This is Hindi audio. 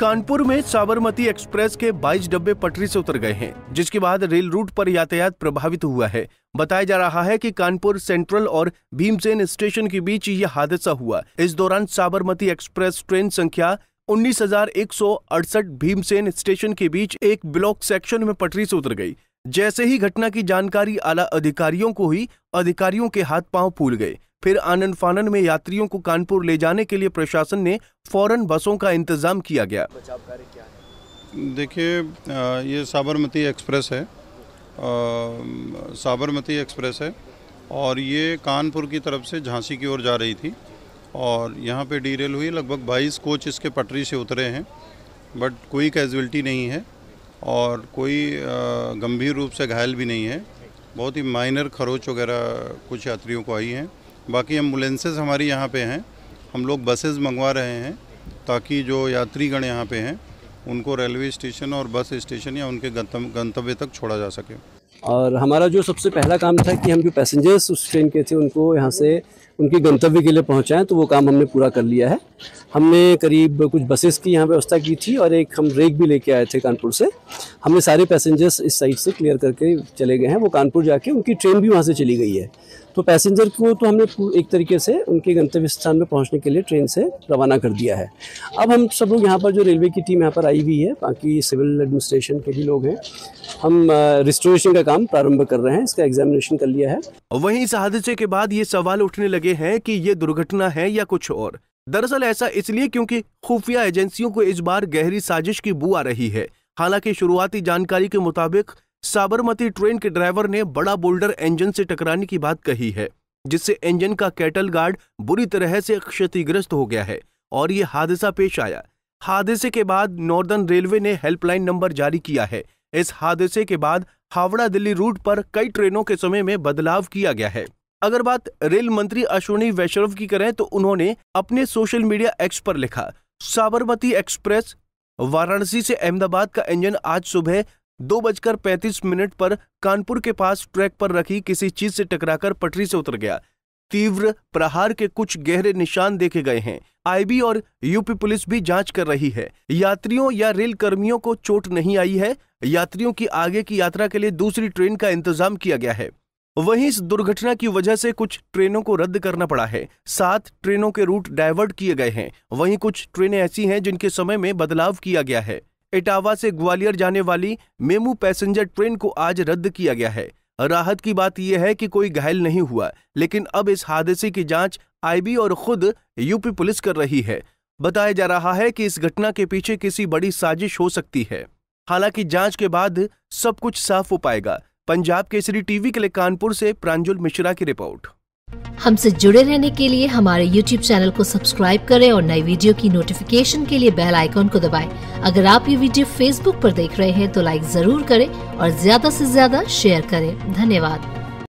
कानपुर में साबरमती एक्सप्रेस के 22 डब्बे पटरी से उतर गए हैं जिसके बाद रेल रूट पर यातायात प्रभावित हुआ है बताया जा रहा है कि कानपुर सेंट्रल और भीमसेन स्टेशन के बीच यह हादसा हुआ इस दौरान साबरमती एक्सप्रेस ट्रेन संख्या उन्नीस हजार एक सौ अड़सठ भीमसेन स्टेशन के बीच एक ब्लॉक सेक्शन में पटरी से उतर गई जैसे ही घटना की जानकारी आला अधिकारियों को हुई अधिकारियों के हाथ पांव फूल गए फिर आनंद फानन में यात्रियों को कानपुर ले जाने के लिए प्रशासन ने फौरन बसों का इंतजाम किया गया देखिए ये साबरमती एक्सप्रेस है साबरमती एक्सप्रेस है और ये कानपुर की तरफ से झांसी की ओर जा रही थी और यहाँ पे डीरेल हुई लगभग 22 कोच इसके पटरी से उतरे हैं बट कोई कैजुअलिटी नहीं है और कोई गंभीर रूप से घायल भी नहीं है बहुत ही माइनर खरोच वगैरह कुछ यात्रियों को आई हैं बाकी एम्बुलेंसेज हमारी यहाँ पे हैं हम लोग बसेज मंगवा रहे हैं ताकि जो यात्रीगण यहाँ पे हैं उनको रेलवे स्टेशन और बस स्टेशन या उनके गंतव्य तक छोड़ा जा सके और हमारा जो सबसे पहला काम था कि हम जो पैसेंजर्स उस ट्रेन के थे उनको यहाँ से उनकी गंतव्य के लिए पहुँचाएँ तो वो काम हमने पूरा कर लिया है हमने करीब कुछ बसेस की यहाँ व्यवस्था की थी और एक हम रेक भी लेके आए थे कानपुर से हमने सारे पैसेंजर्स इस साइड से क्लियर करके चले गए हैं वो कानपुर जाके उनकी ट्रेन भी वहाँ से चली गई है तो पैसेंजर को तो हमने एक तरीके से उनके गंतव्य स्थान में पहुँचने के लिए ट्रेन से रवाना कर दिया है अब हम सब लोग यहाँ पर जो रेलवे की टीम यहाँ पर आई हुई है बाकी सिविल एडमिनिस्ट्रेशन के भी लोग हैं हम रिस्टोरेशन का काम प्रारंभ कर रहे हैं इसका एग्जामिनेशन कर लिया है वहीं इस हादसे के बाद ये सवाल उठने लगे लगे हैं कि ये दुर्घटना है या कुछ और दरअसल ऐसा इसलिए क्योंकि खुफिया एजेंसियों को इस बार गहरी साजिश की बू आ रही है हालांकि शुरुआती जानकारी के मुताबिक साबरमती ट्रेन के ड्राइवर ने बड़ा बोल्डर इंजन से टकराने की बात कही है जिससे इंजन का कैटल गार्ड बुरी तरह से क्षतिग्रस्त हो गया है और ये हादसा पेश आया हादसे के बाद नॉर्दर्न रेलवे ने हेल्पलाइन नंबर जारी किया है इस हादसे के बाद हावड़ा दिल्ली रूट पर कई ट्रेनों के समय में बदलाव किया गया है अगर बात रेल मंत्री अश्विनी वैष्णव की करें तो उन्होंने अपने सोशल मीडिया एक्स पर लिखा साबरमती एक्सप्रेस वाराणसी से अहमदाबाद का इंजन आज सुबह दो बजकर पैंतीस मिनट पर कानपुर के पास ट्रैक पर रखी किसी चीज से टकराकर पटरी से उतर गया तीव्र प्रहार के कुछ गहरे निशान देखे गए हैं आईबी और यूपी पुलिस भी जांच कर रही है यात्रियों या रेल कर्मियों को चोट नहीं आई है यात्रियों की आगे की यात्रा के लिए दूसरी ट्रेन का इंतजाम किया गया है वहीं इस दुर्घटना की वजह से कुछ ट्रेनों को रद्द करना पड़ा है सात ट्रेनों के रूट डाइवर्ट किए गए हैं वहीं कुछ ट्रेनें ऐसी हैं जिनके समय में बदलाव किया गया है इटावा से ग्वालियर जाने वाली मेमू पैसेंजर ट्रेन को आज रद्द किया गया है राहत की बात यह है कि कोई घायल नहीं हुआ लेकिन अब इस हादसे की जांच आईबी और खुद यूपी पुलिस कर रही है बताया जा रहा है कि इस घटना के पीछे किसी बड़ी साजिश हो सकती है हालांकि जांच के बाद सब कुछ साफ हो पाएगा पंजाब केसरी टीवी के लिए कानपुर से प्रांजुल मिश्रा की रिपोर्ट हमसे जुड़े रहने के लिए हमारे YouTube चैनल को सब्सक्राइब करें और नई वीडियो की नोटिफिकेशन के लिए बेल आइकॉन को दबाएं। अगर आप ये वीडियो Facebook पर देख रहे हैं तो लाइक जरूर करें और ज्यादा से ज्यादा शेयर करें धन्यवाद